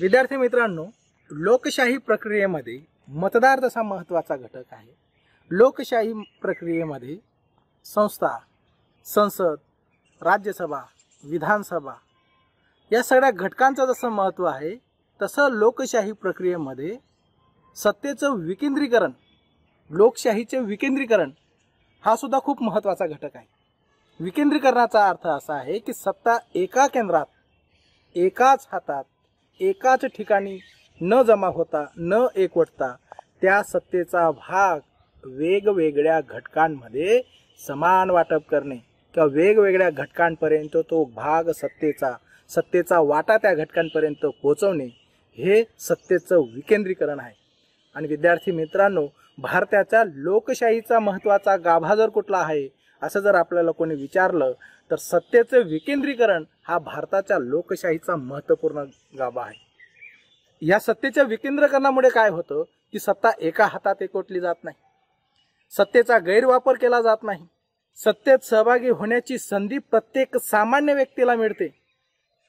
विद्यार्थी मित्रांनो लोकशाही प्रक्रियेमध्ये मतदार तसा महत्त्वाचा घटक आहे लोकशाही प्रक्रियेमध्ये संस्था संसद राज्यसभा विधानसभा या सगळ्या घटकांचं जसं महत्त्व आहे तसं लोकशाही प्रक्रियेमध्ये सत्तेचं विकेंद्रीकरण लोकशाहीचे विकेंद्रीकरण हा सुद्धा खूप महत्त्वाचा घटक आहे विकेंद्रीकरणाचा अर्थ असा आहे की सत्ता एका केंद्रात एकाच हातात एकाच ठिकाणी न जमा होता न एकवटता त्या सत्तेचा भाग वेगवेगळ्या घटकांमध्ये समान वाटप करणे किंवा वेगवेगळ्या घटकांपर्यंत तो भाग सत्तेचा सत्तेचा वाटा त्या घटकांपर्यंत पोहोचवणे हे सत्तेचं विकेंद्रीकरण आहे आणि विद्यार्थी मित्रांनो भारताच्या लोकशाहीचा महत्त्वाचा गाभा जर कुठला आहे असं जर आपल्याला कोणी विचारलं तर सत्तेचं विकेंद्रीकरण हा भारताच्या लोकशाहीचा महत्त्वपूर्ण गाभा आहे या सत्तेच्या विकेंद्रीकरणामुळे काय होतं की सत्ता एका हातात एकवटली जात नाही सत्तेचा गैरवापर केला जात नाही सत्तेत सहभागी होण्याची संधी प्रत्येक सामान्य व्यक्तीला मिळते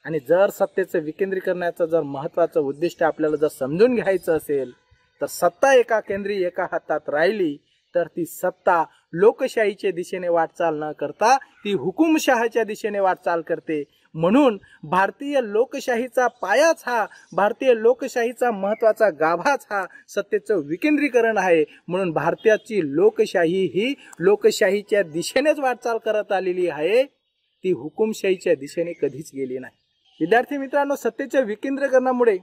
आणि जर सत्तेचं विकेंद्रीकरणाचं जर महत्त्वाचं उद्दिष्ट आपल्याला जर समजून घ्यायचं असेल तर सत्ता एका केंद्रीय एका हातात राहिली तर ती सत्ता लोकशाहीच्या दिशेने वाटचाल न करता ती हुकुमशहाच्या दिशेने वाटचाल करते म्हणून भारतीय लोकशाहीचा पायाच हा भारतीय लोकशाहीचा महत्त्वाचा गाभाच हा सत्तेचं विकेंद्रीकरण आहे म्हणून भारताची लोकशाही ही लोकशाहीच्या दिशेनेच वाटचाल करत आलेली आहे ती हुकुमशाहीच्या दिशेने कधीच गेली नाही विद्यार्थी मित्रांनो सत्तेच्या विकेंद्रीकरणामुळे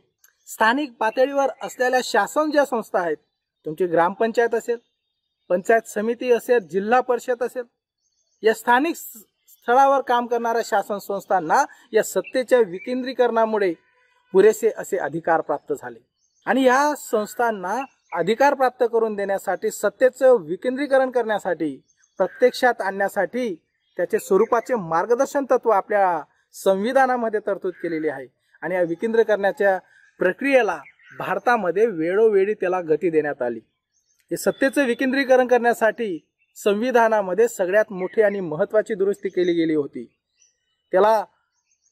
स्थानिक पातळीवर असलेल्या शासन ज्या संस्था आहेत तुमची ग्रामपंचायत असेल पंचायत समिती असेल जिल्हा परिषद असेल या स्थानिक स्थळावर काम करणाऱ्या शासन संस्थांना या सत्तेच्या विकेंद्रीकरणामुळे पुरेसे असे अधिकार प्राप्त झाले आणि या संस्थांना अधिकार प्राप्त करून देण्यासाठी सत्तेचं विकेंद्रीकरण करण्यासाठी प्रत्यक्षात आणण्यासाठी त्याचे स्वरूपाचे मार्गदर्शन तत्व आपल्या संविधानामध्ये तरतूद केलेली आहे आणि या विकेंद्रीकरणाच्या प्रक्रियेला भारतामध्ये वेळोवेळी त्याला गती देण्यात आली हे सत्तेचं विकेंद्रीकरण करण्यासाठी संविधानामध्ये सगळ्यात मोठी आणि महत्वाची दुरुस्ती केली गेली होती त्याला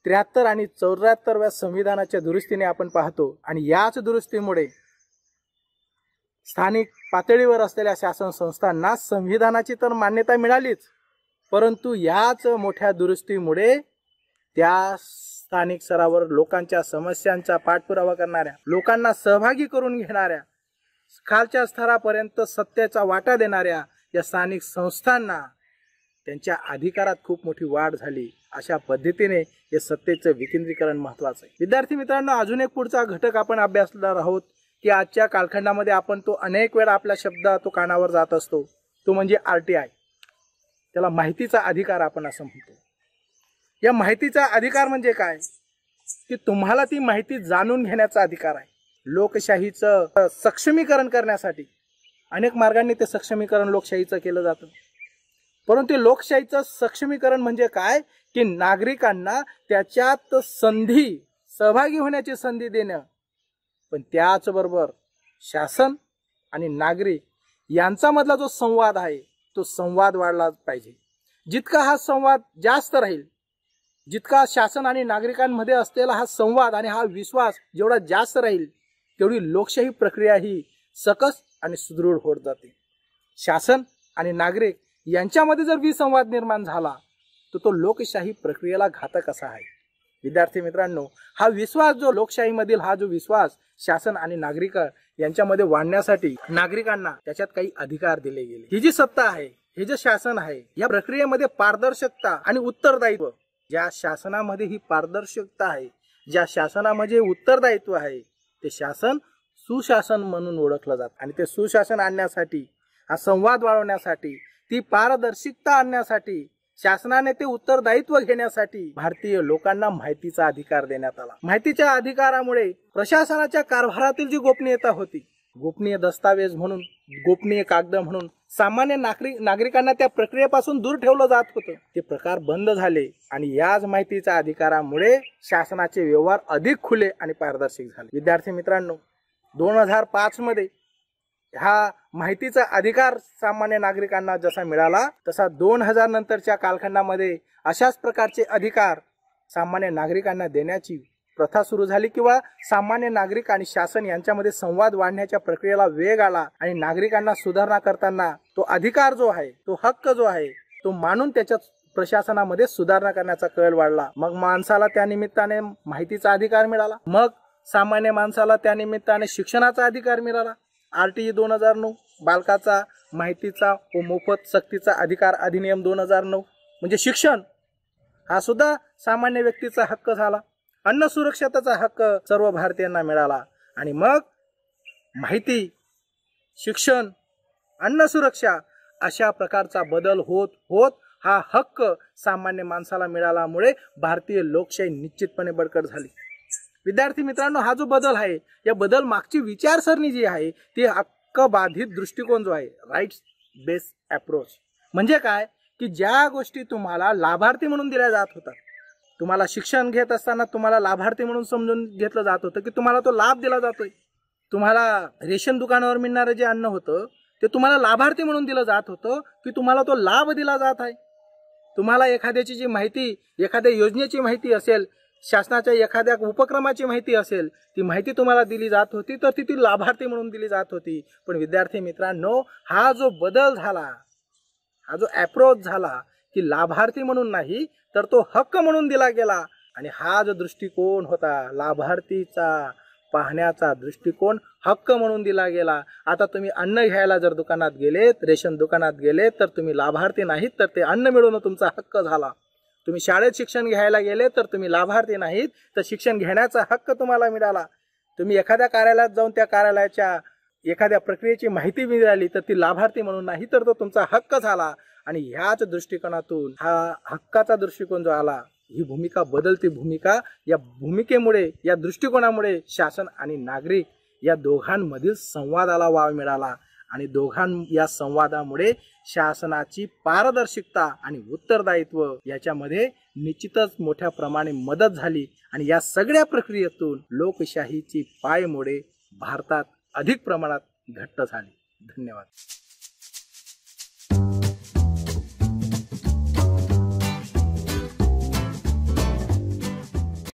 त्र्याहत्तर आणि चौऱ्याहत्तरव्या संविधानाच्या दुरुस्तीने आपण पाहतो आणि याच दुरुस्तीमुळे स्थानिक पातळीवर असलेल्या शासन संस्थांना संविधानाची तर मान्यता मिळालीच परंतु याच मोठ्या दुरुस्तीमुळे त्या स्थानिक स्तरावर लोकांच्या समस्यांचा पाठपुरावा करणाऱ्या लोकांना सहभागी करून घेणाऱ्या खालच्या स्तरापर्यंत सत्तेचा वाटा देणाऱ्या या स्थानिक संस्थांना त्यांच्या अधिकारात खूप मोठी वाढ झाली अशा पद्धतीने हे सत्तेचं विकेंद्रीकरण महत्वाचं आहे विद्यार्थी मित्रांनो अजून एक पुढचा घटक आपण अभ्यासणार आहोत की आजच्या कालखंडामध्ये आपण तो अनेक वेळा आपल्या शब्द तो कानावर जात असतो तो म्हणजे आर टी आय त्याला माहितीचा अधिकार आपण असं म्हणतो या माहितीचा अधिकार म्हणजे काय की तुम्हाला ती माहिती जाणून घेण्याचा अधिकार आहे लोकशाहीचं सक्षमीकरण करण्यासाठी अनेक मार्गांनी ते सक्षमीकरण लोकशाहीचं केलं जातं परंतु लोकशाहीचं सक्षमीकरण म्हणजे काय की नागरिकांना त्याच्यात संधी सहभागी होण्याची संधी देणं पण त्याचबरोबर शासन आणि नागरिक यांचामधला जो संवाद आहे तो संवाद वाढला पाहिजे जितका हा संवाद जास्त राहील जितका शासन आणि नागरिकांमध्ये असलेला हा संवाद आणि हा विश्वास जेवढा जास्त राहील तेवढी लोकशाही प्रक्रिया ही सकस आणि सुदृढ होत जाते शासन आणि नागरिक यांच्यामध्ये जर विसंवाद निर्माण झाला तर तो, लोकशाही प्रक्रियेला घातक असा आहे विद्यार्थी मित्रांनो हा विश्वास जो लोकशाहीमधील हा जो विश्वास शासन आणि नागरिक यांच्यामध्ये वाढण्यासाठी नागरिकांना त्याच्यात काही अधिकार दिले गेले ही जी सत्ता आहे हे जे शासन आहे या प्रक्रियेमध्ये पारदर्शकता आणि उत्तरदायित्व ज्या शासनामध्ये ही पारदर्शकता आहे ज्या शासनामध्ये उत्तरदायित्व आहे ते शासन सुशासन म्हणून ओळखलं जात आणि ते सुशासन आणण्यासाठी हा संवाद वाढवण्यासाठी ती पारदर्शकता आणण्यासाठी शासनाने ते उत्तरदायित्व घेण्यासाठी भारतीय लोकांना माहितीचा अधिकार देण्यात आला माहितीच्या अधिकारामुळे प्रशासनाच्या कारभारातील जी गोपनीयता होती गोपनीय दस्तावेज म्हणून गोपनीय कागद म्हणून सामान्य नागरिक नागरिकांना त्या प्रक्रियेपासून दूर ठेवलं जात होतं ते प्रकार बंद झाले आणि याच माहितीच्या अधिकारामुळे शासनाचे व्यवहार अधिक खुले आणि पारदर्शक झाले विद्यार्थी मित्रांनो दोन हजार पाच मध्ये हा माहितीचा अधिकार सामान्य नागरिकांना जसा मिळाला तसा दोन हजार नंतरच्या कालखंडामध्ये अशाच प्रकारचे अधिकार सामान्य नागरिकांना देण्याची प्रथा सुरू झाली किंवा सामान्य नागरिक आणि शासन यांच्यामध्ये संवाद वाढण्याच्या प्रक्रियेला वेग आला आणि नागरिकांना सुधारणा करताना तो अधिकार जो आहे तो हक्क जो आहे तो मानून त्याच्यात प्रशासनामध्ये सुधारणा करण्याचा कळ वाढला मग माणसाला त्या निमित्ताने माहितीचा अधिकार मिळाला मग सामान्य माणसाला त्या निमित्ताने शिक्षणाचा अधिकार मिळाला आर टी ई दोन हजार नऊ बालकाचा माहितीचा व मोफत सक्तीचा अधिकार अधिनियम दोन हजार नऊ म्हणजे शिक्षण हा सुद्धा सामान्य व्यक्तीचा हक्क झाला अन्न सुरक्षेतेचा हक्क सर्व भारतीयांना मिळाला आणि मग माहिती शिक्षण अन्न सुरक्षा अशा प्रकारचा बदल होत होत हा हक्क सामान्य माणसाला मिळाल्यामुळे भारतीय लोकशाही निश्चितपणे बडकट झाली विद्यार्थी मित्रांनो हा जो बदल आहे या बदल मागची विचारसरणी जी आहे ती हक्क बाधित दृष्टिकोन जो आहे राईट्स बेस्ड अप्रोच म्हणजे काय की ज्या गोष्टी तुम्हाला लाभार्थी म्हणून दिल्या जात होतात तुम्हाला शिक्षण घेत असताना तुम्हाला लाभार्थी म्हणून समजून घेतलं जात होतं की तुम्हाला तो लाभ दिला जातोय तुम्हाला रेशन दुकानावर मिळणारं जे अन्न होतं ते तुम्हाला लाभार्थी म्हणून दिलं जात होतं की तुम्हाला तो लाभ दिला जात आहे तुम्हाला एखाद्याची जी माहिती एखाद्या योजनेची माहिती असेल शासनाच्या एखाद्या उपक्रमाची माहिती असेल ती माहिती तुम्हाला दिली जात होती तर ती ती लाभार्थी म्हणून दिली जात होती पण विद्यार्थी मित्रांनो हा जो बदल झाला हा जो अप्रोच झाला की लाभार्थी म्हणून नाही तर तो हक्क म्हणून दिला गेला आणि हा जो दृष्टिकोन होता लाभार्थीचा पाहण्याचा दृष्टिकोन हक्क म्हणून दिला गेला आता तुम्ही अन्न घ्यायला जर दुकानात गेलेत रेशन दुकानात गेलेत तर तुम्ही लाभार्थी नाहीत तर ते अन्न मिळवणं तुमचा हक्क झाला तुम्ही शाळेत शिक्षण घ्यायला गेले तर तुम्ही लाभार्थी नाहीत तर शिक्षण घेण्याचा हक्क तुम्हाला मिळाला तुम्ही एखाद्या कार्यालयात जाऊन त्या कार्यालयाच्या एखाद्या प्रक्रियेची माहिती मिळाली तर ती लाभार्थी म्हणून नाही तर तो तुमचा हक्क झाला आणि ह्याच दृष्टिकोनातून हा हक्काचा दृष्टिकोन जो आला ही भूमिका बदलती भूमिका या भूमिकेमुळे या दृष्टिकोनामुळे शासन आणि नागरिक या दोघांमधील संवादाला वाव मिळाला आणि दोघां या संवादामुळे शासनाची पारदर्शकता आणि उत्तरदायित्व याच्यामध्ये निश्चितच मोठ्या प्रमाणे मदत झाली आणि या सगळ्या प्रक्रियेतून लोकशाहीची पायमोडे भारतात अधिक प्रमाणात घट्ट झाली धन्यवाद